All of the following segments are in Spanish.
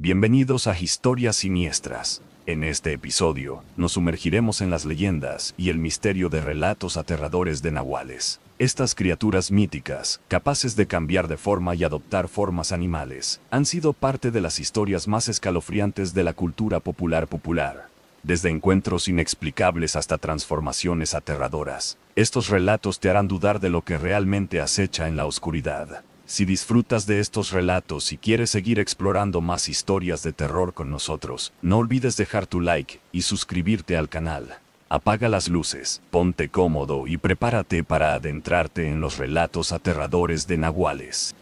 Bienvenidos a Historias Siniestras. En este episodio, nos sumergiremos en las leyendas y el misterio de relatos aterradores de nahuales. Estas criaturas míticas, capaces de cambiar de forma y adoptar formas animales, han sido parte de las historias más escalofriantes de la cultura popular popular. Desde encuentros inexplicables hasta transformaciones aterradoras, estos relatos te harán dudar de lo que realmente acecha en la oscuridad. Si disfrutas de estos relatos y quieres seguir explorando más historias de terror con nosotros, no olvides dejar tu like y suscribirte al canal. Apaga las luces, ponte cómodo y prepárate para adentrarte en los relatos aterradores de Nahuales.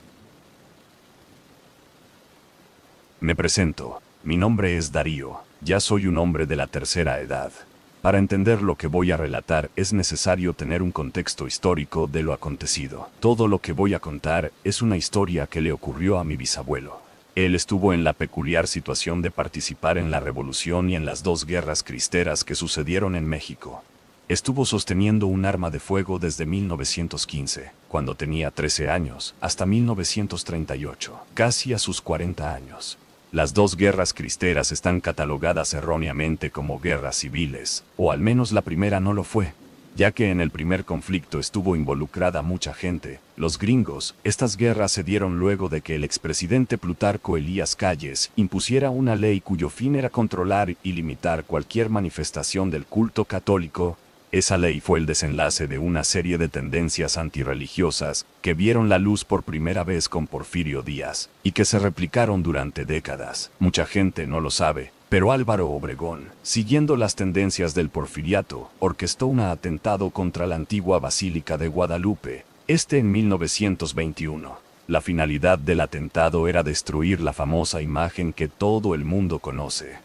Me presento, mi nombre es Darío, ya soy un hombre de la tercera edad. Para entender lo que voy a relatar es necesario tener un contexto histórico de lo acontecido. Todo lo que voy a contar es una historia que le ocurrió a mi bisabuelo. Él estuvo en la peculiar situación de participar en la revolución y en las dos guerras cristeras que sucedieron en México. Estuvo sosteniendo un arma de fuego desde 1915, cuando tenía 13 años, hasta 1938, casi a sus 40 años. Las dos guerras cristeras están catalogadas erróneamente como guerras civiles, o al menos la primera no lo fue, ya que en el primer conflicto estuvo involucrada mucha gente, los gringos, estas guerras se dieron luego de que el expresidente Plutarco Elías Calles impusiera una ley cuyo fin era controlar y limitar cualquier manifestación del culto católico, esa ley fue el desenlace de una serie de tendencias antirreligiosas que vieron la luz por primera vez con Porfirio Díaz y que se replicaron durante décadas. Mucha gente no lo sabe, pero Álvaro Obregón, siguiendo las tendencias del porfiriato, orquestó un atentado contra la antigua Basílica de Guadalupe, este en 1921. La finalidad del atentado era destruir la famosa imagen que todo el mundo conoce.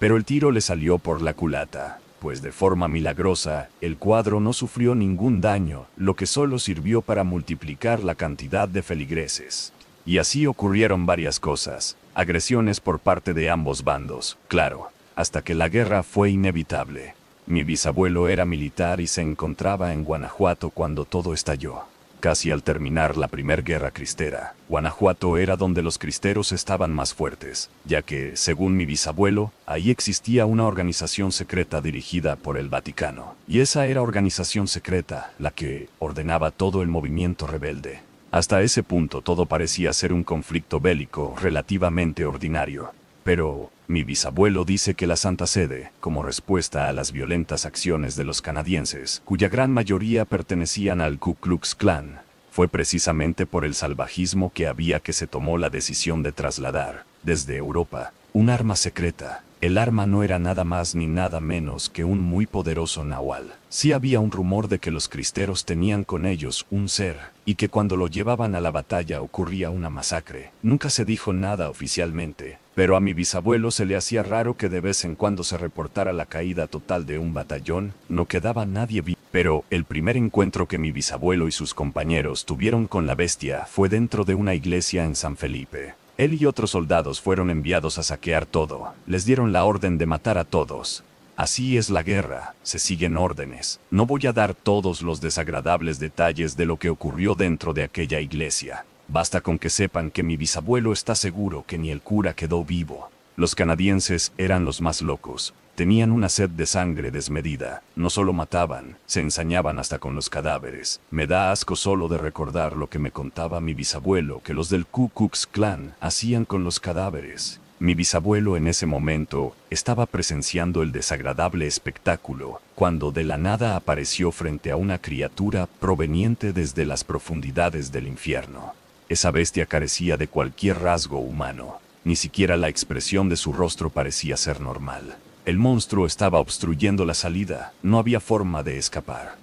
Pero el tiro le salió por la culata pues de forma milagrosa, el cuadro no sufrió ningún daño, lo que solo sirvió para multiplicar la cantidad de feligreses. Y así ocurrieron varias cosas, agresiones por parte de ambos bandos, claro, hasta que la guerra fue inevitable. Mi bisabuelo era militar y se encontraba en Guanajuato cuando todo estalló. Casi al terminar la Primera Guerra Cristera, Guanajuato era donde los cristeros estaban más fuertes, ya que, según mi bisabuelo, ahí existía una organización secreta dirigida por el Vaticano. Y esa era organización secreta, la que ordenaba todo el movimiento rebelde. Hasta ese punto todo parecía ser un conflicto bélico relativamente ordinario. Pero, mi bisabuelo dice que la Santa Sede, como respuesta a las violentas acciones de los canadienses, cuya gran mayoría pertenecían al Ku Klux Klan, fue precisamente por el salvajismo que había que se tomó la decisión de trasladar, desde Europa, un arma secreta. El arma no era nada más ni nada menos que un muy poderoso nahual. Sí había un rumor de que los cristeros tenían con ellos un ser, y que cuando lo llevaban a la batalla ocurría una masacre. Nunca se dijo nada oficialmente, pero a mi bisabuelo se le hacía raro que de vez en cuando se reportara la caída total de un batallón, no quedaba nadie vivo. Pero el primer encuentro que mi bisabuelo y sus compañeros tuvieron con la bestia fue dentro de una iglesia en San Felipe. Él y otros soldados fueron enviados a saquear todo, les dieron la orden de matar a todos. Así es la guerra, se siguen órdenes. No voy a dar todos los desagradables detalles de lo que ocurrió dentro de aquella iglesia, Basta con que sepan que mi bisabuelo está seguro que ni el cura quedó vivo. Los canadienses eran los más locos. Tenían una sed de sangre desmedida. No solo mataban, se ensañaban hasta con los cadáveres. Me da asco solo de recordar lo que me contaba mi bisabuelo que los del Ku Klux Klan hacían con los cadáveres. Mi bisabuelo en ese momento estaba presenciando el desagradable espectáculo, cuando de la nada apareció frente a una criatura proveniente desde las profundidades del infierno. Esa bestia carecía de cualquier rasgo humano. Ni siquiera la expresión de su rostro parecía ser normal. El monstruo estaba obstruyendo la salida, no había forma de escapar.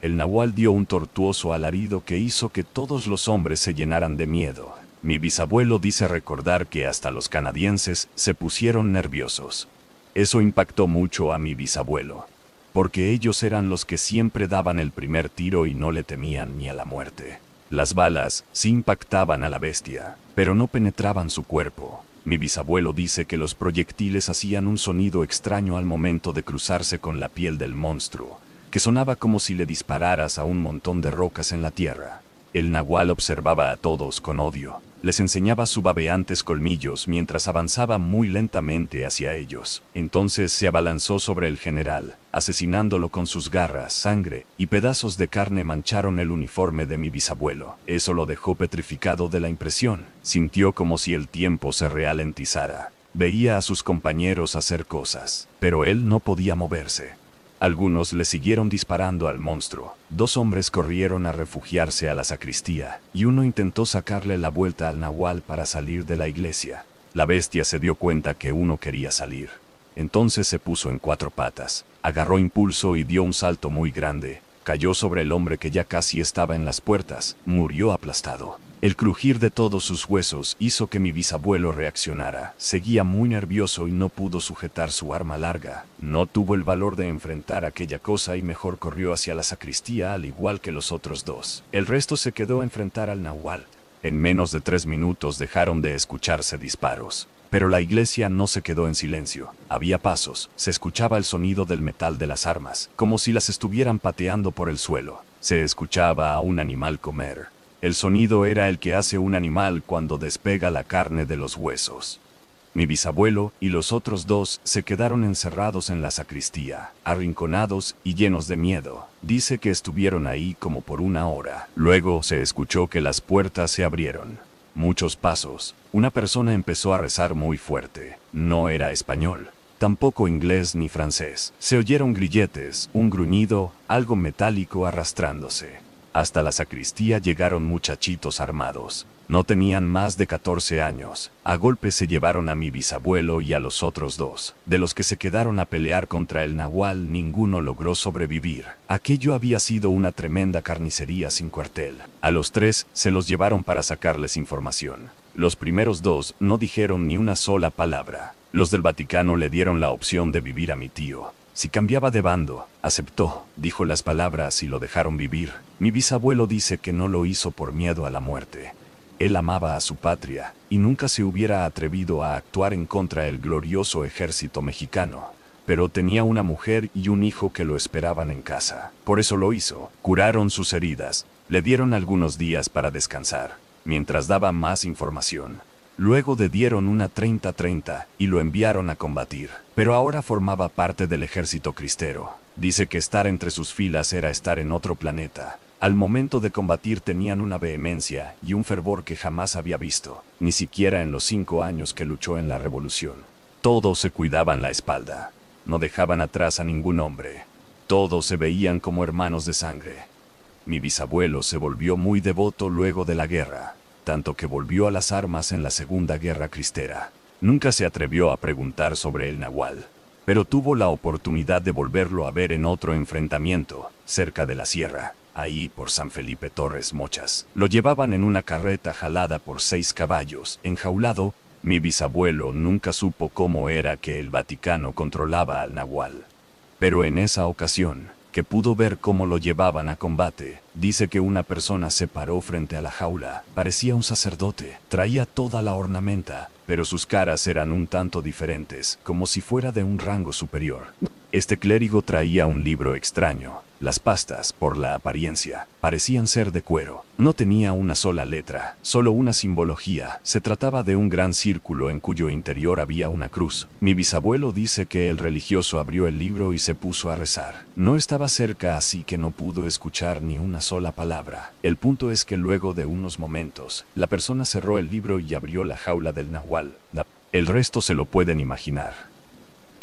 El nahual dio un tortuoso alarido que hizo que todos los hombres se llenaran de miedo. Mi bisabuelo dice recordar que hasta los canadienses se pusieron nerviosos. Eso impactó mucho a mi bisabuelo, porque ellos eran los que siempre daban el primer tiro y no le temían ni a la muerte. Las balas sí impactaban a la bestia, pero no penetraban su cuerpo. Mi bisabuelo dice que los proyectiles hacían un sonido extraño al momento de cruzarse con la piel del monstruo, que sonaba como si le dispararas a un montón de rocas en la tierra. El nahual observaba a todos con odio, les enseñaba su babeantes colmillos mientras avanzaba muy lentamente hacia ellos. Entonces se abalanzó sobre el general, asesinándolo con sus garras, sangre y pedazos de carne mancharon el uniforme de mi bisabuelo. Eso lo dejó petrificado de la impresión. Sintió como si el tiempo se ralentizara. Veía a sus compañeros hacer cosas, pero él no podía moverse. Algunos le siguieron disparando al monstruo. Dos hombres corrieron a refugiarse a la sacristía, y uno intentó sacarle la vuelta al nahual para salir de la iglesia. La bestia se dio cuenta que uno quería salir. Entonces se puso en cuatro patas, agarró impulso y dio un salto muy grande. Cayó sobre el hombre que ya casi estaba en las puertas, murió aplastado. El crujir de todos sus huesos hizo que mi bisabuelo reaccionara. Seguía muy nervioso y no pudo sujetar su arma larga. No tuvo el valor de enfrentar aquella cosa y mejor corrió hacia la sacristía al igual que los otros dos. El resto se quedó a enfrentar al nahual. En menos de tres minutos dejaron de escucharse disparos. Pero la iglesia no se quedó en silencio. Había pasos, se escuchaba el sonido del metal de las armas, como si las estuvieran pateando por el suelo. Se escuchaba a un animal comer el sonido era el que hace un animal cuando despega la carne de los huesos. Mi bisabuelo y los otros dos se quedaron encerrados en la sacristía, arrinconados y llenos de miedo. Dice que estuvieron ahí como por una hora. Luego se escuchó que las puertas se abrieron. Muchos pasos. Una persona empezó a rezar muy fuerte. No era español. Tampoco inglés ni francés. Se oyeron grilletes, un gruñido, algo metálico arrastrándose. Hasta la sacristía llegaron muchachitos armados. No tenían más de 14 años. A golpe se llevaron a mi bisabuelo y a los otros dos. De los que se quedaron a pelear contra el nahual, ninguno logró sobrevivir. Aquello había sido una tremenda carnicería sin cuartel. A los tres se los llevaron para sacarles información. Los primeros dos no dijeron ni una sola palabra. Los del Vaticano le dieron la opción de vivir a mi tío, si cambiaba de bando, aceptó, dijo las palabras y lo dejaron vivir. Mi bisabuelo dice que no lo hizo por miedo a la muerte. Él amaba a su patria, y nunca se hubiera atrevido a actuar en contra del glorioso ejército mexicano. Pero tenía una mujer y un hijo que lo esperaban en casa. Por eso lo hizo. Curaron sus heridas. Le dieron algunos días para descansar. Mientras daba más información, Luego le dieron una 30-30 y lo enviaron a combatir, pero ahora formaba parte del ejército cristero. Dice que estar entre sus filas era estar en otro planeta. Al momento de combatir tenían una vehemencia y un fervor que jamás había visto, ni siquiera en los cinco años que luchó en la revolución. Todos se cuidaban la espalda, no dejaban atrás a ningún hombre, todos se veían como hermanos de sangre. Mi bisabuelo se volvió muy devoto luego de la guerra tanto que volvió a las armas en la Segunda Guerra Cristera. Nunca se atrevió a preguntar sobre el Nahual, pero tuvo la oportunidad de volverlo a ver en otro enfrentamiento, cerca de la sierra, ahí por San Felipe Torres Mochas. Lo llevaban en una carreta jalada por seis caballos, enjaulado, mi bisabuelo nunca supo cómo era que el Vaticano controlaba al Nahual. Pero en esa ocasión, que pudo ver cómo lo llevaban a combate. Dice que una persona se paró frente a la jaula, parecía un sacerdote, traía toda la ornamenta, pero sus caras eran un tanto diferentes, como si fuera de un rango superior. Este clérigo traía un libro extraño, las pastas, por la apariencia, parecían ser de cuero. No tenía una sola letra, solo una simbología. Se trataba de un gran círculo en cuyo interior había una cruz. Mi bisabuelo dice que el religioso abrió el libro y se puso a rezar. No estaba cerca así que no pudo escuchar ni una sola palabra. El punto es que luego de unos momentos, la persona cerró el libro y abrió la jaula del nahual. El resto se lo pueden imaginar.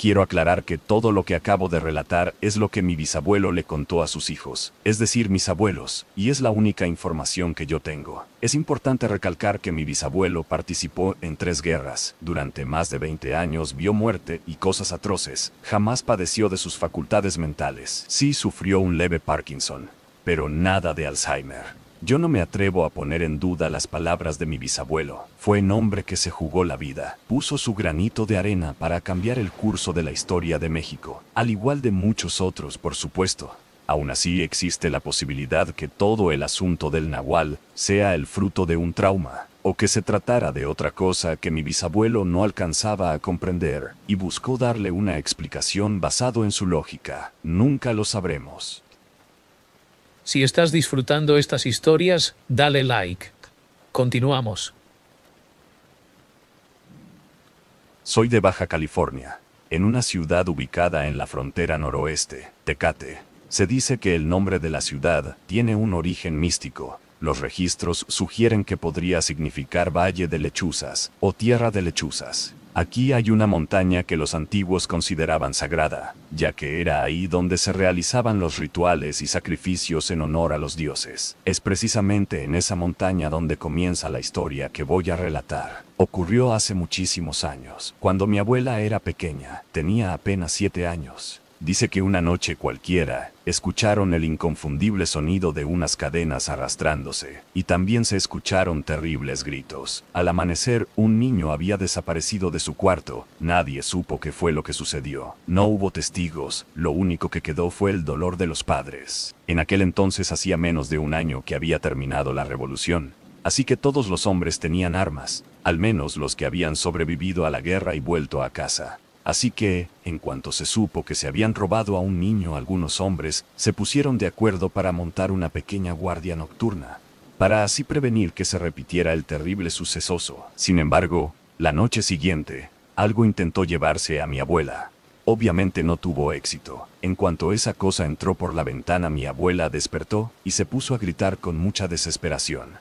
Quiero aclarar que todo lo que acabo de relatar es lo que mi bisabuelo le contó a sus hijos, es decir, mis abuelos, y es la única información que yo tengo. Es importante recalcar que mi bisabuelo participó en tres guerras, durante más de 20 años vio muerte y cosas atroces, jamás padeció de sus facultades mentales, sí sufrió un leve Parkinson, pero nada de Alzheimer. Yo no me atrevo a poner en duda las palabras de mi bisabuelo. Fue un hombre que se jugó la vida, puso su granito de arena para cambiar el curso de la historia de México, al igual de muchos otros, por supuesto. Aún así existe la posibilidad que todo el asunto del nahual sea el fruto de un trauma, o que se tratara de otra cosa que mi bisabuelo no alcanzaba a comprender, y buscó darle una explicación basado en su lógica. Nunca lo sabremos. Si estás disfrutando estas historias, dale like. Continuamos. Soy de Baja California, en una ciudad ubicada en la frontera noroeste, Tecate. Se dice que el nombre de la ciudad tiene un origen místico. Los registros sugieren que podría significar Valle de Lechuzas o Tierra de Lechuzas. Aquí hay una montaña que los antiguos consideraban sagrada, ya que era ahí donde se realizaban los rituales y sacrificios en honor a los dioses. Es precisamente en esa montaña donde comienza la historia que voy a relatar. Ocurrió hace muchísimos años, cuando mi abuela era pequeña, tenía apenas siete años dice que una noche cualquiera, escucharon el inconfundible sonido de unas cadenas arrastrándose, y también se escucharon terribles gritos. Al amanecer, un niño había desaparecido de su cuarto, nadie supo qué fue lo que sucedió. No hubo testigos, lo único que quedó fue el dolor de los padres. En aquel entonces hacía menos de un año que había terminado la revolución, así que todos los hombres tenían armas, al menos los que habían sobrevivido a la guerra y vuelto a casa. Así que, en cuanto se supo que se habían robado a un niño algunos hombres, se pusieron de acuerdo para montar una pequeña guardia nocturna, para así prevenir que se repitiera el terrible sucesoso. Sin embargo, la noche siguiente, algo intentó llevarse a mi abuela. Obviamente no tuvo éxito. En cuanto esa cosa entró por la ventana, mi abuela despertó y se puso a gritar con mucha desesperación.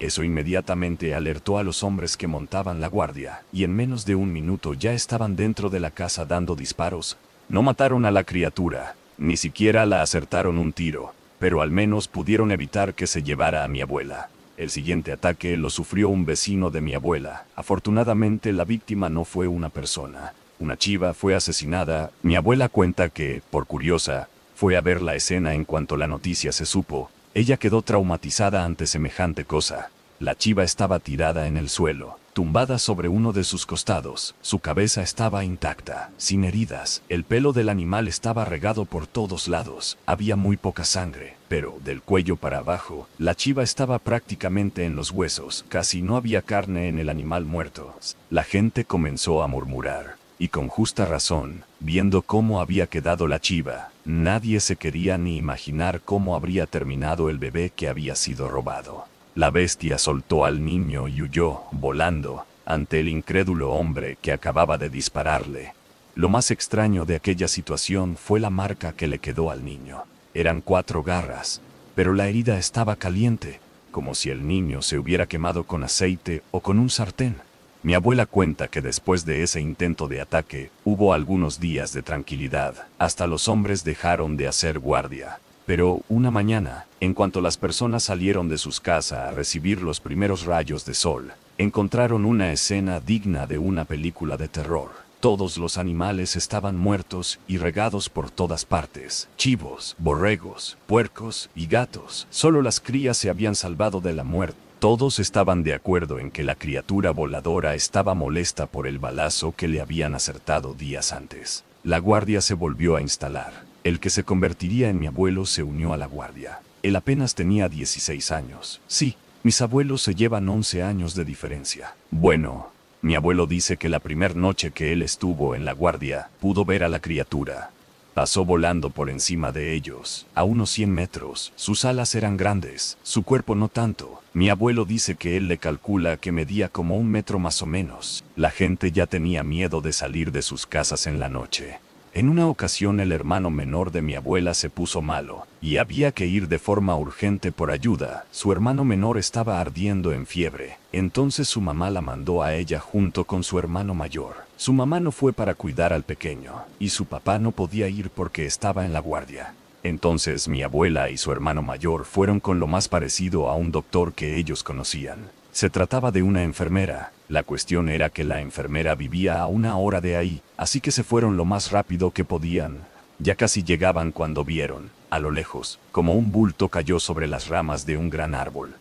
Eso inmediatamente alertó a los hombres que montaban la guardia, y en menos de un minuto ya estaban dentro de la casa dando disparos. No mataron a la criatura, ni siquiera la acertaron un tiro, pero al menos pudieron evitar que se llevara a mi abuela. El siguiente ataque lo sufrió un vecino de mi abuela. Afortunadamente la víctima no fue una persona. Una chiva fue asesinada. Mi abuela cuenta que, por curiosa, fue a ver la escena en cuanto la noticia se supo, ella quedó traumatizada ante semejante cosa. La chiva estaba tirada en el suelo, tumbada sobre uno de sus costados, su cabeza estaba intacta, sin heridas, el pelo del animal estaba regado por todos lados, había muy poca sangre, pero del cuello para abajo, la chiva estaba prácticamente en los huesos, casi no había carne en el animal muerto. La gente comenzó a murmurar y con justa razón, viendo cómo había quedado la chiva, nadie se quería ni imaginar cómo habría terminado el bebé que había sido robado. La bestia soltó al niño y huyó, volando, ante el incrédulo hombre que acababa de dispararle. Lo más extraño de aquella situación fue la marca que le quedó al niño. Eran cuatro garras, pero la herida estaba caliente, como si el niño se hubiera quemado con aceite o con un sartén. Mi abuela cuenta que después de ese intento de ataque, hubo algunos días de tranquilidad, hasta los hombres dejaron de hacer guardia. Pero, una mañana, en cuanto las personas salieron de sus casas a recibir los primeros rayos de sol, encontraron una escena digna de una película de terror. Todos los animales estaban muertos y regados por todas partes. Chivos, borregos, puercos y gatos. Solo las crías se habían salvado de la muerte. Todos estaban de acuerdo en que la criatura voladora estaba molesta por el balazo que le habían acertado días antes. La guardia se volvió a instalar. El que se convertiría en mi abuelo se unió a la guardia. Él apenas tenía 16 años. Sí, mis abuelos se llevan 11 años de diferencia. Bueno, mi abuelo dice que la primer noche que él estuvo en la guardia, pudo ver a la criatura, Pasó volando por encima de ellos, a unos 100 metros. Sus alas eran grandes, su cuerpo no tanto. Mi abuelo dice que él le calcula que medía como un metro más o menos. La gente ya tenía miedo de salir de sus casas en la noche. En una ocasión el hermano menor de mi abuela se puso malo, y había que ir de forma urgente por ayuda. Su hermano menor estaba ardiendo en fiebre, entonces su mamá la mandó a ella junto con su hermano mayor. Su mamá no fue para cuidar al pequeño, y su papá no podía ir porque estaba en la guardia. Entonces mi abuela y su hermano mayor fueron con lo más parecido a un doctor que ellos conocían. Se trataba de una enfermera, la cuestión era que la enfermera vivía a una hora de ahí, así que se fueron lo más rápido que podían. Ya casi llegaban cuando vieron, a lo lejos, como un bulto cayó sobre las ramas de un gran árbol.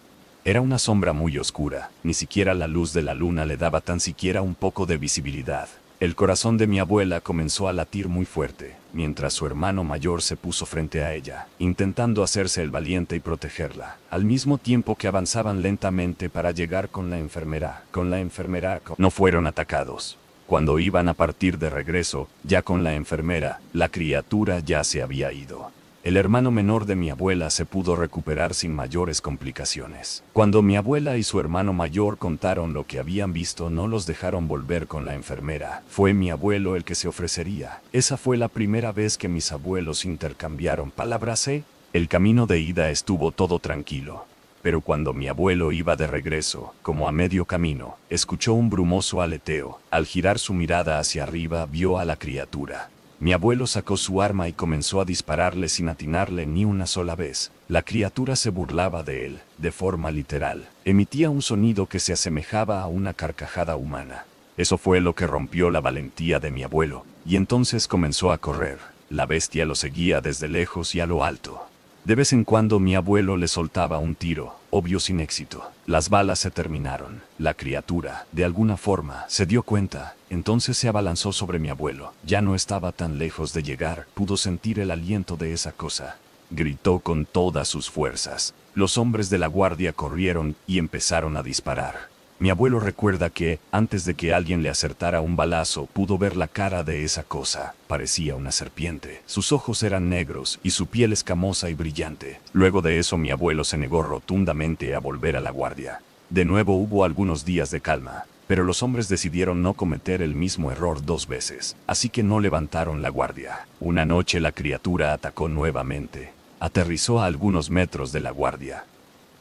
Era una sombra muy oscura, ni siquiera la luz de la luna le daba tan siquiera un poco de visibilidad. El corazón de mi abuela comenzó a latir muy fuerte, mientras su hermano mayor se puso frente a ella, intentando hacerse el valiente y protegerla, al mismo tiempo que avanzaban lentamente para llegar con la enfermera. Con la enfermera no fueron atacados. Cuando iban a partir de regreso, ya con la enfermera, la criatura ya se había ido el hermano menor de mi abuela se pudo recuperar sin mayores complicaciones. Cuando mi abuela y su hermano mayor contaron lo que habían visto no los dejaron volver con la enfermera. Fue mi abuelo el que se ofrecería. Esa fue la primera vez que mis abuelos intercambiaron palabras. ¿eh? El camino de ida estuvo todo tranquilo. Pero cuando mi abuelo iba de regreso, como a medio camino, escuchó un brumoso aleteo. Al girar su mirada hacia arriba vio a la criatura. Mi abuelo sacó su arma y comenzó a dispararle sin atinarle ni una sola vez. La criatura se burlaba de él, de forma literal. Emitía un sonido que se asemejaba a una carcajada humana. Eso fue lo que rompió la valentía de mi abuelo, y entonces comenzó a correr. La bestia lo seguía desde lejos y a lo alto. De vez en cuando mi abuelo le soltaba un tiro, obvio sin éxito. Las balas se terminaron. La criatura, de alguna forma, se dio cuenta, entonces se abalanzó sobre mi abuelo. Ya no estaba tan lejos de llegar, pudo sentir el aliento de esa cosa. Gritó con todas sus fuerzas. Los hombres de la guardia corrieron y empezaron a disparar. Mi abuelo recuerda que, antes de que alguien le acertara un balazo, pudo ver la cara de esa cosa. Parecía una serpiente. Sus ojos eran negros y su piel escamosa y brillante. Luego de eso mi abuelo se negó rotundamente a volver a la guardia. De nuevo hubo algunos días de calma, pero los hombres decidieron no cometer el mismo error dos veces, así que no levantaron la guardia. Una noche la criatura atacó nuevamente. Aterrizó a algunos metros de la guardia.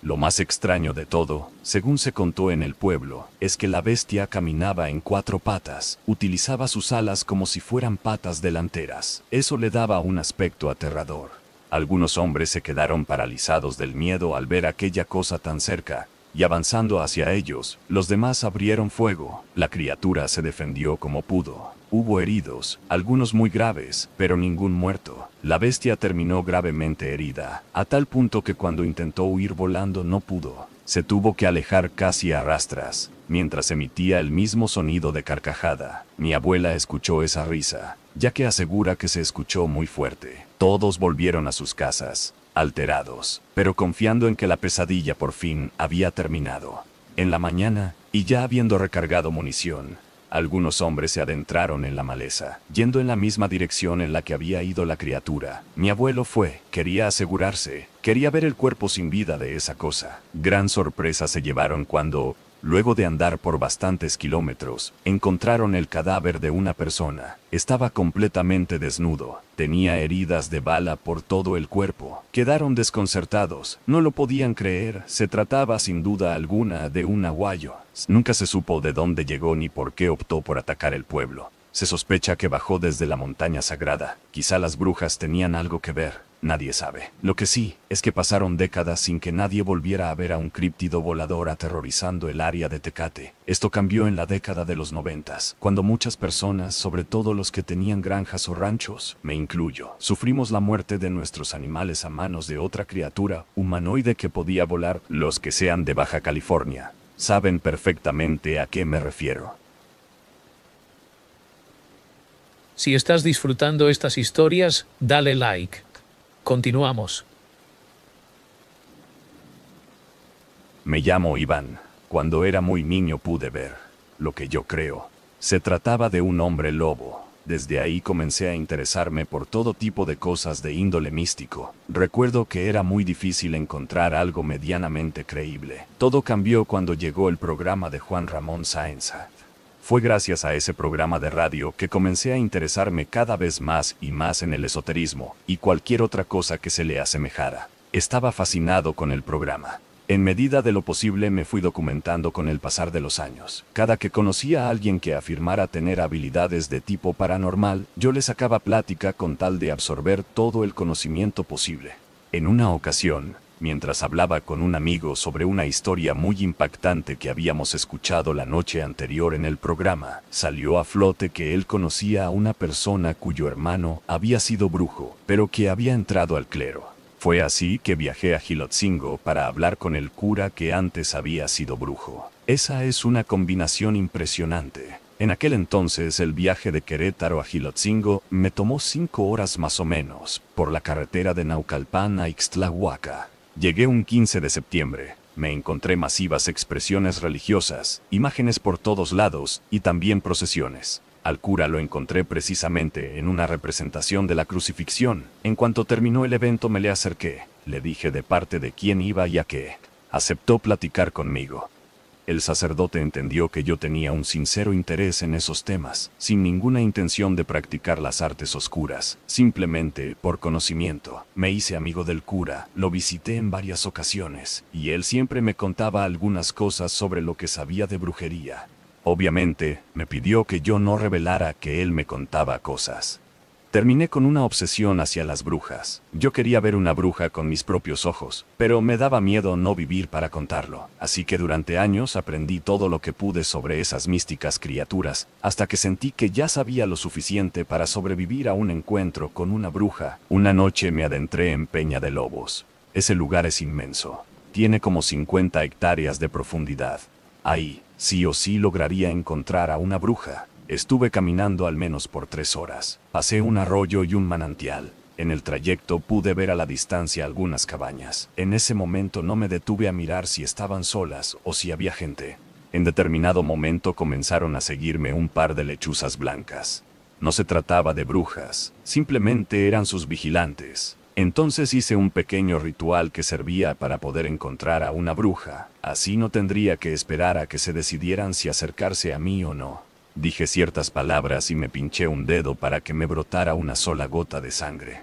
Lo más extraño de todo, según se contó en el pueblo, es que la bestia caminaba en cuatro patas, utilizaba sus alas como si fueran patas delanteras. Eso le daba un aspecto aterrador. Algunos hombres se quedaron paralizados del miedo al ver aquella cosa tan cerca, y avanzando hacia ellos, los demás abrieron fuego. La criatura se defendió como pudo, Hubo heridos, algunos muy graves, pero ningún muerto. La bestia terminó gravemente herida, a tal punto que cuando intentó huir volando no pudo. Se tuvo que alejar casi a rastras, mientras emitía el mismo sonido de carcajada. Mi abuela escuchó esa risa, ya que asegura que se escuchó muy fuerte. Todos volvieron a sus casas, alterados, pero confiando en que la pesadilla por fin había terminado. En la mañana, y ya habiendo recargado munición, algunos hombres se adentraron en la maleza, yendo en la misma dirección en la que había ido la criatura. Mi abuelo fue, quería asegurarse, quería ver el cuerpo sin vida de esa cosa. Gran sorpresa se llevaron cuando, Luego de andar por bastantes kilómetros, encontraron el cadáver de una persona. Estaba completamente desnudo, tenía heridas de bala por todo el cuerpo. Quedaron desconcertados, no lo podían creer, se trataba sin duda alguna de un aguayo. Nunca se supo de dónde llegó ni por qué optó por atacar el pueblo. Se sospecha que bajó desde la montaña sagrada. Quizá las brujas tenían algo que ver nadie sabe. Lo que sí, es que pasaron décadas sin que nadie volviera a ver a un críptido volador aterrorizando el área de Tecate. Esto cambió en la década de los noventas, cuando muchas personas, sobre todo los que tenían granjas o ranchos, me incluyo, sufrimos la muerte de nuestros animales a manos de otra criatura humanoide que podía volar. Los que sean de Baja California saben perfectamente a qué me refiero. Si estás disfrutando estas historias, dale like Continuamos. Me llamo Iván. Cuando era muy niño pude ver lo que yo creo. Se trataba de un hombre lobo. Desde ahí comencé a interesarme por todo tipo de cosas de índole místico. Recuerdo que era muy difícil encontrar algo medianamente creíble. Todo cambió cuando llegó el programa de Juan Ramón Saenza. Fue gracias a ese programa de radio que comencé a interesarme cada vez más y más en el esoterismo y cualquier otra cosa que se le asemejara. Estaba fascinado con el programa. En medida de lo posible me fui documentando con el pasar de los años. Cada que conocía a alguien que afirmara tener habilidades de tipo paranormal, yo le sacaba plática con tal de absorber todo el conocimiento posible. En una ocasión, mientras hablaba con un amigo sobre una historia muy impactante que habíamos escuchado la noche anterior en el programa, salió a flote que él conocía a una persona cuyo hermano había sido brujo, pero que había entrado al clero. Fue así que viajé a Gilotzingo para hablar con el cura que antes había sido brujo. Esa es una combinación impresionante. En aquel entonces el viaje de Querétaro a Gilotzingo me tomó cinco horas más o menos, por la carretera de Naucalpan a Ixtlahuaca. Llegué un 15 de septiembre, me encontré masivas expresiones religiosas, imágenes por todos lados y también procesiones. Al cura lo encontré precisamente en una representación de la crucifixión. En cuanto terminó el evento me le acerqué, le dije de parte de quién iba y a qué. Aceptó platicar conmigo. El sacerdote entendió que yo tenía un sincero interés en esos temas, sin ninguna intención de practicar las artes oscuras, simplemente por conocimiento. Me hice amigo del cura, lo visité en varias ocasiones, y él siempre me contaba algunas cosas sobre lo que sabía de brujería. Obviamente, me pidió que yo no revelara que él me contaba cosas. Terminé con una obsesión hacia las brujas. Yo quería ver una bruja con mis propios ojos, pero me daba miedo no vivir para contarlo. Así que durante años aprendí todo lo que pude sobre esas místicas criaturas, hasta que sentí que ya sabía lo suficiente para sobrevivir a un encuentro con una bruja. Una noche me adentré en Peña de Lobos. Ese lugar es inmenso. Tiene como 50 hectáreas de profundidad. Ahí, sí o sí lograría encontrar a una bruja. Estuve caminando al menos por tres horas. Pasé un arroyo y un manantial. En el trayecto pude ver a la distancia algunas cabañas. En ese momento no me detuve a mirar si estaban solas o si había gente. En determinado momento comenzaron a seguirme un par de lechuzas blancas. No se trataba de brujas, simplemente eran sus vigilantes. Entonces hice un pequeño ritual que servía para poder encontrar a una bruja, así no tendría que esperar a que se decidieran si acercarse a mí o no. Dije ciertas palabras y me pinché un dedo para que me brotara una sola gota de sangre.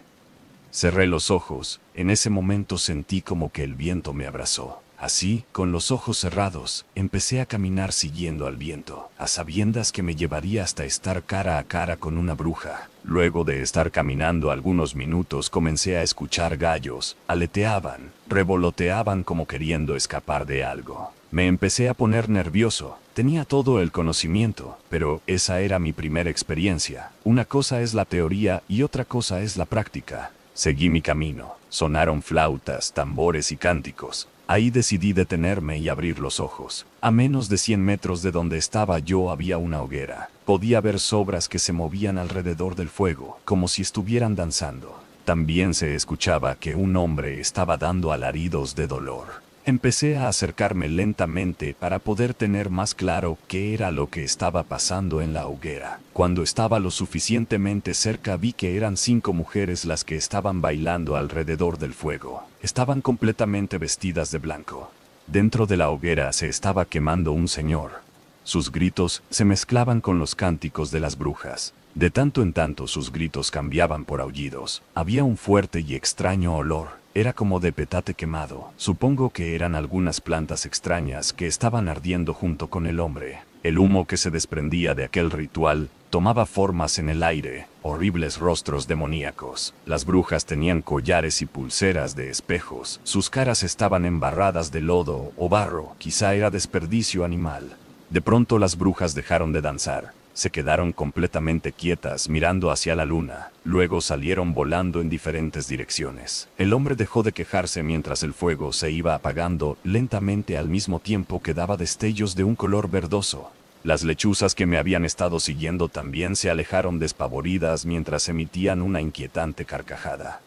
Cerré los ojos, en ese momento sentí como que el viento me abrazó. Así, con los ojos cerrados, empecé a caminar siguiendo al viento, a sabiendas que me llevaría hasta estar cara a cara con una bruja. Luego de estar caminando algunos minutos comencé a escuchar gallos, aleteaban, revoloteaban como queriendo escapar de algo. Me empecé a poner nervioso, Tenía todo el conocimiento, pero esa era mi primera experiencia. Una cosa es la teoría y otra cosa es la práctica. Seguí mi camino. Sonaron flautas, tambores y cánticos. Ahí decidí detenerme y abrir los ojos. A menos de 100 metros de donde estaba yo había una hoguera. Podía ver sobras que se movían alrededor del fuego, como si estuvieran danzando. También se escuchaba que un hombre estaba dando alaridos de dolor. Empecé a acercarme lentamente para poder tener más claro qué era lo que estaba pasando en la hoguera. Cuando estaba lo suficientemente cerca vi que eran cinco mujeres las que estaban bailando alrededor del fuego. Estaban completamente vestidas de blanco. Dentro de la hoguera se estaba quemando un señor. Sus gritos se mezclaban con los cánticos de las brujas. De tanto en tanto sus gritos cambiaban por aullidos. Había un fuerte y extraño olor era como de petate quemado. Supongo que eran algunas plantas extrañas que estaban ardiendo junto con el hombre. El humo que se desprendía de aquel ritual tomaba formas en el aire, horribles rostros demoníacos. Las brujas tenían collares y pulseras de espejos. Sus caras estaban embarradas de lodo o barro. Quizá era desperdicio animal. De pronto las brujas dejaron de danzar se quedaron completamente quietas mirando hacia la luna, luego salieron volando en diferentes direcciones. El hombre dejó de quejarse mientras el fuego se iba apagando lentamente al mismo tiempo que daba destellos de un color verdoso. Las lechuzas que me habían estado siguiendo también se alejaron despavoridas mientras emitían una inquietante carcajada.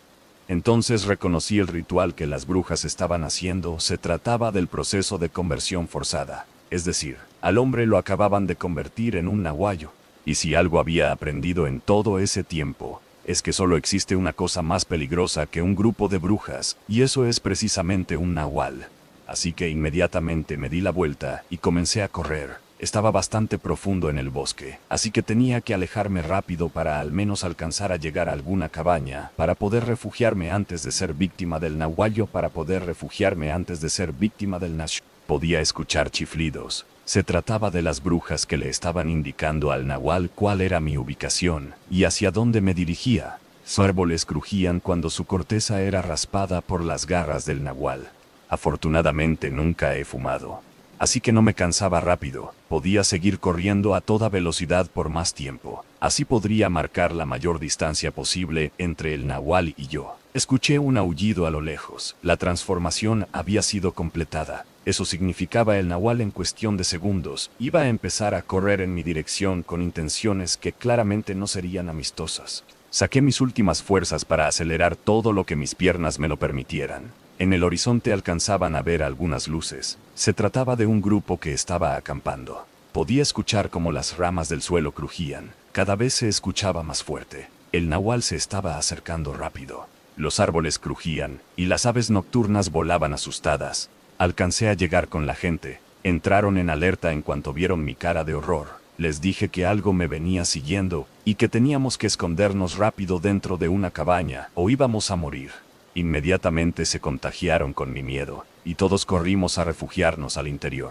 Entonces reconocí el ritual que las brujas estaban haciendo, se trataba del proceso de conversión forzada, es decir, al hombre lo acababan de convertir en un nahuayo, y si algo había aprendido en todo ese tiempo, es que solo existe una cosa más peligrosa que un grupo de brujas, y eso es precisamente un nahual. Así que inmediatamente me di la vuelta y comencé a correr. Estaba bastante profundo en el bosque, así que tenía que alejarme rápido para al menos alcanzar a llegar a alguna cabaña, para poder refugiarme antes de ser víctima del nahuayo, para poder refugiarme antes de ser víctima del nash. Podía escuchar chiflidos, se trataba de las brujas que le estaban indicando al nahual cuál era mi ubicación y hacia dónde me dirigía. Sus árboles crujían cuando su corteza era raspada por las garras del nahual. Afortunadamente nunca he fumado. Así que no me cansaba rápido, podía seguir corriendo a toda velocidad por más tiempo. Así podría marcar la mayor distancia posible entre el nahual y yo. Escuché un aullido a lo lejos. La transformación había sido completada. Eso significaba el nahual en cuestión de segundos. Iba a empezar a correr en mi dirección con intenciones que claramente no serían amistosas. Saqué mis últimas fuerzas para acelerar todo lo que mis piernas me lo permitieran. En el horizonte alcanzaban a ver algunas luces. Se trataba de un grupo que estaba acampando. Podía escuchar cómo las ramas del suelo crujían. Cada vez se escuchaba más fuerte. El nahual se estaba acercando rápido los árboles crujían, y las aves nocturnas volaban asustadas. Alcancé a llegar con la gente, entraron en alerta en cuanto vieron mi cara de horror. Les dije que algo me venía siguiendo, y que teníamos que escondernos rápido dentro de una cabaña, o íbamos a morir. Inmediatamente se contagiaron con mi miedo, y todos corrimos a refugiarnos al interior.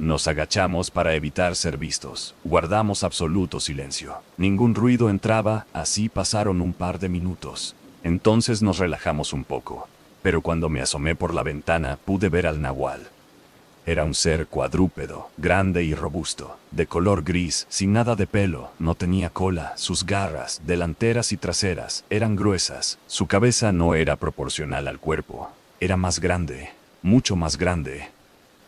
Nos agachamos para evitar ser vistos. Guardamos absoluto silencio. Ningún ruido entraba, así pasaron un par de minutos. Entonces nos relajamos un poco, pero cuando me asomé por la ventana pude ver al nahual. Era un ser cuadrúpedo, grande y robusto, de color gris, sin nada de pelo, no tenía cola, sus garras, delanteras y traseras, eran gruesas, su cabeza no era proporcional al cuerpo, era más grande, mucho más grande.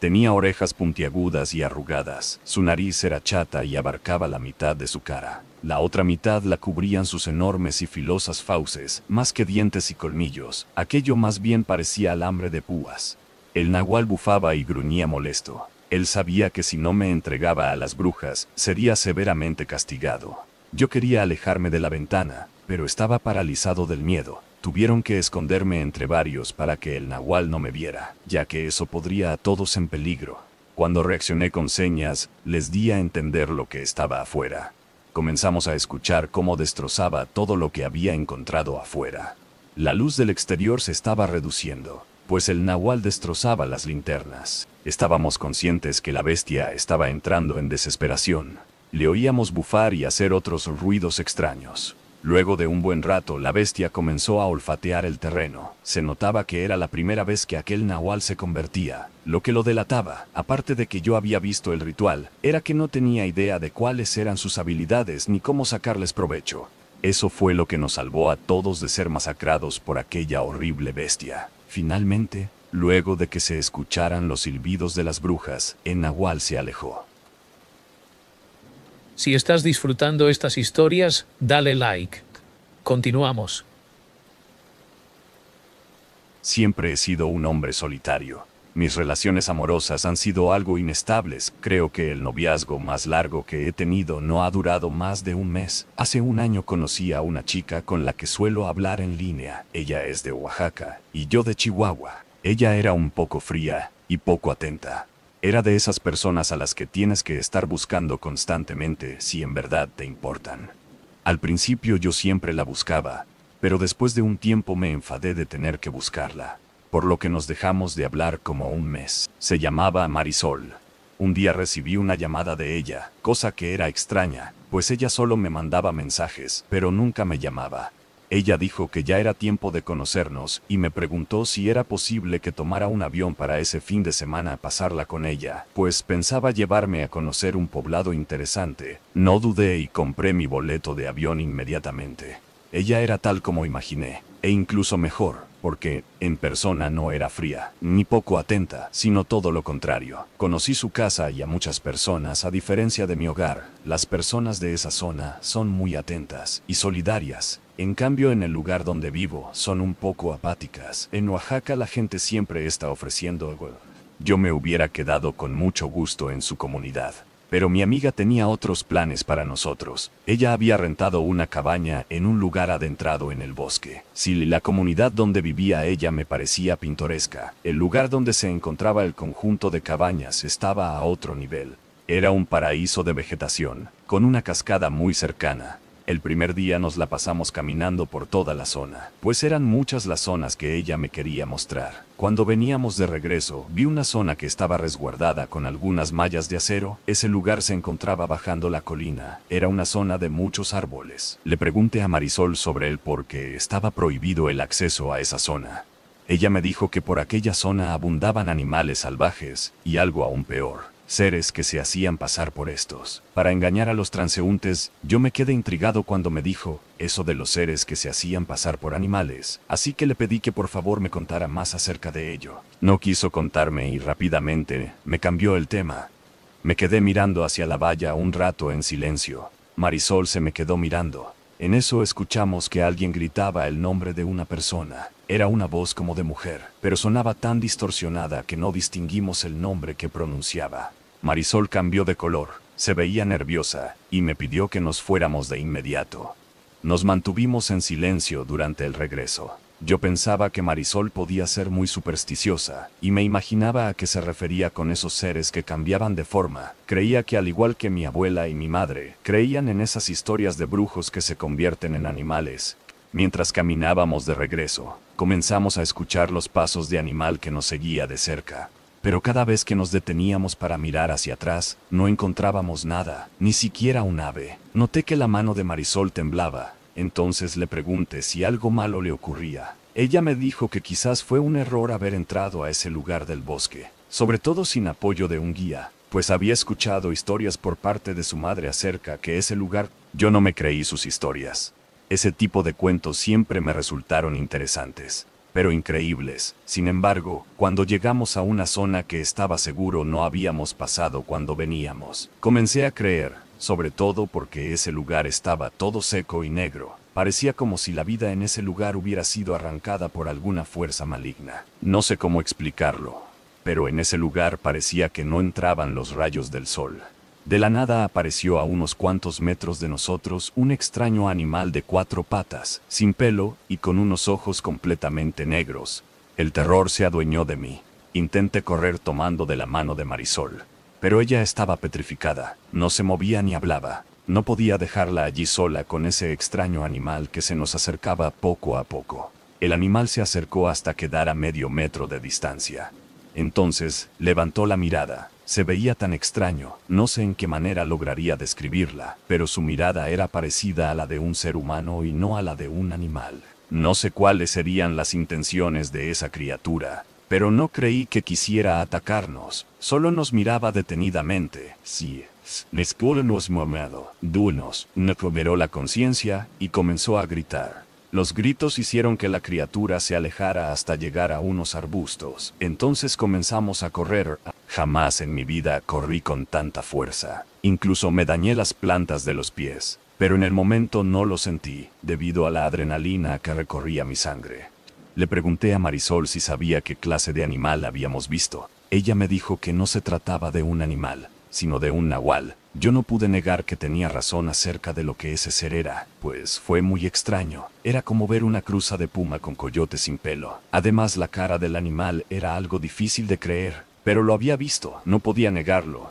Tenía orejas puntiagudas y arrugadas, su nariz era chata y abarcaba la mitad de su cara. La otra mitad la cubrían sus enormes y filosas fauces, más que dientes y colmillos, aquello más bien parecía alambre de púas. El nahual bufaba y gruñía molesto. Él sabía que si no me entregaba a las brujas, sería severamente castigado. Yo quería alejarme de la ventana, pero estaba paralizado del miedo. Tuvieron que esconderme entre varios para que el nahual no me viera, ya que eso podría a todos en peligro. Cuando reaccioné con señas, les di a entender lo que estaba afuera comenzamos a escuchar cómo destrozaba todo lo que había encontrado afuera. La luz del exterior se estaba reduciendo, pues el nahual destrozaba las linternas. Estábamos conscientes que la bestia estaba entrando en desesperación. Le oíamos bufar y hacer otros ruidos extraños. Luego de un buen rato la bestia comenzó a olfatear el terreno. Se notaba que era la primera vez que aquel nahual se convertía. Lo que lo delataba, aparte de que yo había visto el ritual, era que no tenía idea de cuáles eran sus habilidades ni cómo sacarles provecho. Eso fue lo que nos salvó a todos de ser masacrados por aquella horrible bestia. Finalmente, luego de que se escucharan los silbidos de las brujas, el nahual se alejó. Si estás disfrutando estas historias, dale like. Continuamos. Siempre he sido un hombre solitario. Mis relaciones amorosas han sido algo inestables. Creo que el noviazgo más largo que he tenido no ha durado más de un mes. Hace un año conocí a una chica con la que suelo hablar en línea. Ella es de Oaxaca y yo de Chihuahua. Ella era un poco fría y poco atenta. Era de esas personas a las que tienes que estar buscando constantemente si en verdad te importan. Al principio yo siempre la buscaba, pero después de un tiempo me enfadé de tener que buscarla, por lo que nos dejamos de hablar como un mes. Se llamaba Marisol. Un día recibí una llamada de ella, cosa que era extraña, pues ella solo me mandaba mensajes, pero nunca me llamaba. Ella dijo que ya era tiempo de conocernos y me preguntó si era posible que tomara un avión para ese fin de semana a pasarla con ella, pues pensaba llevarme a conocer un poblado interesante. No dudé y compré mi boleto de avión inmediatamente. Ella era tal como imaginé, e incluso mejor porque, en persona no era fría, ni poco atenta, sino todo lo contrario. Conocí su casa y a muchas personas, a diferencia de mi hogar, las personas de esa zona son muy atentas y solidarias. En cambio, en el lugar donde vivo, son un poco apáticas. En Oaxaca la gente siempre está ofreciendo algo. Yo me hubiera quedado con mucho gusto en su comunidad. Pero mi amiga tenía otros planes para nosotros. Ella había rentado una cabaña en un lugar adentrado en el bosque. Si la comunidad donde vivía ella me parecía pintoresca, el lugar donde se encontraba el conjunto de cabañas estaba a otro nivel. Era un paraíso de vegetación, con una cascada muy cercana, el primer día nos la pasamos caminando por toda la zona, pues eran muchas las zonas que ella me quería mostrar. Cuando veníamos de regreso, vi una zona que estaba resguardada con algunas mallas de acero. Ese lugar se encontraba bajando la colina. Era una zona de muchos árboles. Le pregunté a Marisol sobre él porque estaba prohibido el acceso a esa zona. Ella me dijo que por aquella zona abundaban animales salvajes y algo aún peor seres que se hacían pasar por estos. Para engañar a los transeúntes, yo me quedé intrigado cuando me dijo, eso de los seres que se hacían pasar por animales, así que le pedí que por favor me contara más acerca de ello. No quiso contarme y rápidamente me cambió el tema. Me quedé mirando hacia la valla un rato en silencio. Marisol se me quedó mirando. En eso escuchamos que alguien gritaba el nombre de una persona. Era una voz como de mujer, pero sonaba tan distorsionada que no distinguimos el nombre que pronunciaba. Marisol cambió de color, se veía nerviosa, y me pidió que nos fuéramos de inmediato. Nos mantuvimos en silencio durante el regreso. Yo pensaba que Marisol podía ser muy supersticiosa, y me imaginaba a qué se refería con esos seres que cambiaban de forma. Creía que al igual que mi abuela y mi madre, creían en esas historias de brujos que se convierten en animales. Mientras caminábamos de regreso, comenzamos a escuchar los pasos de animal que nos seguía de cerca pero cada vez que nos deteníamos para mirar hacia atrás, no encontrábamos nada, ni siquiera un ave. Noté que la mano de Marisol temblaba, entonces le pregunté si algo malo le ocurría. Ella me dijo que quizás fue un error haber entrado a ese lugar del bosque, sobre todo sin apoyo de un guía, pues había escuchado historias por parte de su madre acerca que ese lugar, yo no me creí sus historias. Ese tipo de cuentos siempre me resultaron interesantes pero increíbles. Sin embargo, cuando llegamos a una zona que estaba seguro no habíamos pasado cuando veníamos, comencé a creer, sobre todo porque ese lugar estaba todo seco y negro. Parecía como si la vida en ese lugar hubiera sido arrancada por alguna fuerza maligna. No sé cómo explicarlo, pero en ese lugar parecía que no entraban los rayos del sol. De la nada apareció a unos cuantos metros de nosotros un extraño animal de cuatro patas, sin pelo y con unos ojos completamente negros. El terror se adueñó de mí. Intenté correr tomando de la mano de Marisol. Pero ella estaba petrificada, no se movía ni hablaba. No podía dejarla allí sola con ese extraño animal que se nos acercaba poco a poco. El animal se acercó hasta quedar a medio metro de distancia. Entonces, levantó la mirada, se veía tan extraño, no sé en qué manera lograría describirla, pero su mirada era parecida a la de un ser humano y no a la de un animal. No sé cuáles serían las intenciones de esa criatura, pero no creí que quisiera atacarnos, solo nos miraba detenidamente, sí. si, nos mamado, dunos, no la conciencia, y comenzó a gritar. Los gritos hicieron que la criatura se alejara hasta llegar a unos arbustos. Entonces comenzamos a correr. Jamás en mi vida corrí con tanta fuerza. Incluso me dañé las plantas de los pies. Pero en el momento no lo sentí, debido a la adrenalina que recorría mi sangre. Le pregunté a Marisol si sabía qué clase de animal habíamos visto. Ella me dijo que no se trataba de un animal, sino de un nahual, yo no pude negar que tenía razón acerca de lo que ese ser era, pues fue muy extraño, era como ver una cruza de puma con coyote sin pelo. Además la cara del animal era algo difícil de creer, pero lo había visto, no podía negarlo.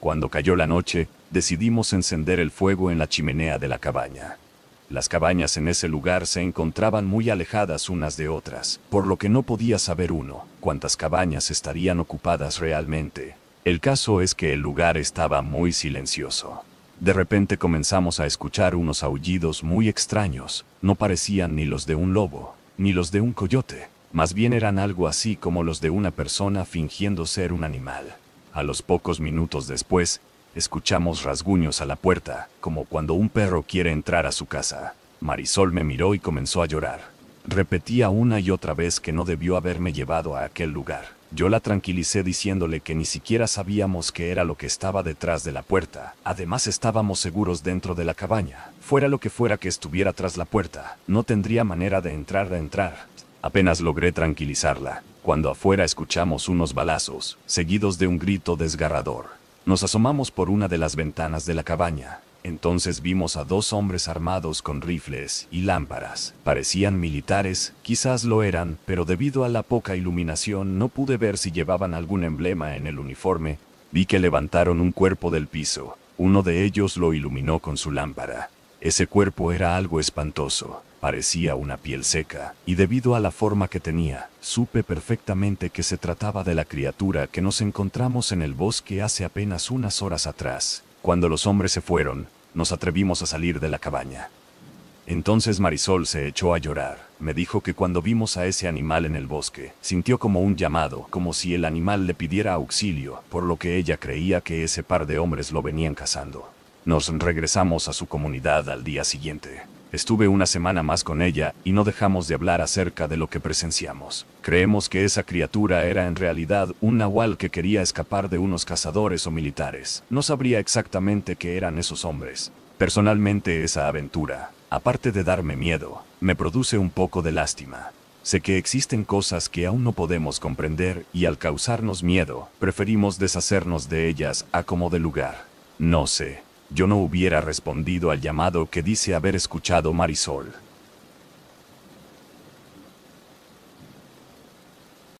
Cuando cayó la noche, decidimos encender el fuego en la chimenea de la cabaña. Las cabañas en ese lugar se encontraban muy alejadas unas de otras, por lo que no podía saber uno cuántas cabañas estarían ocupadas realmente. El caso es que el lugar estaba muy silencioso. De repente comenzamos a escuchar unos aullidos muy extraños, no parecían ni los de un lobo, ni los de un coyote, más bien eran algo así como los de una persona fingiendo ser un animal. A los pocos minutos después, escuchamos rasguños a la puerta, como cuando un perro quiere entrar a su casa. Marisol me miró y comenzó a llorar. Repetía una y otra vez que no debió haberme llevado a aquel lugar. Yo la tranquilicé diciéndole que ni siquiera sabíamos qué era lo que estaba detrás de la puerta. Además estábamos seguros dentro de la cabaña. Fuera lo que fuera que estuviera tras la puerta, no tendría manera de entrar a entrar. Apenas logré tranquilizarla, cuando afuera escuchamos unos balazos, seguidos de un grito desgarrador. Nos asomamos por una de las ventanas de la cabaña. Entonces vimos a dos hombres armados con rifles y lámparas. Parecían militares, quizás lo eran, pero debido a la poca iluminación no pude ver si llevaban algún emblema en el uniforme. Vi que levantaron un cuerpo del piso. Uno de ellos lo iluminó con su lámpara. Ese cuerpo era algo espantoso. Parecía una piel seca, y debido a la forma que tenía, supe perfectamente que se trataba de la criatura que nos encontramos en el bosque hace apenas unas horas atrás. Cuando los hombres se fueron, nos atrevimos a salir de la cabaña. Entonces Marisol se echó a llorar, me dijo que cuando vimos a ese animal en el bosque, sintió como un llamado, como si el animal le pidiera auxilio, por lo que ella creía que ese par de hombres lo venían cazando. Nos regresamos a su comunidad al día siguiente. Estuve una semana más con ella y no dejamos de hablar acerca de lo que presenciamos. Creemos que esa criatura era en realidad un nahual que quería escapar de unos cazadores o militares. No sabría exactamente qué eran esos hombres. Personalmente esa aventura, aparte de darme miedo, me produce un poco de lástima. Sé que existen cosas que aún no podemos comprender y al causarnos miedo, preferimos deshacernos de ellas a como de lugar. No sé, yo no hubiera respondido al llamado que dice haber escuchado Marisol.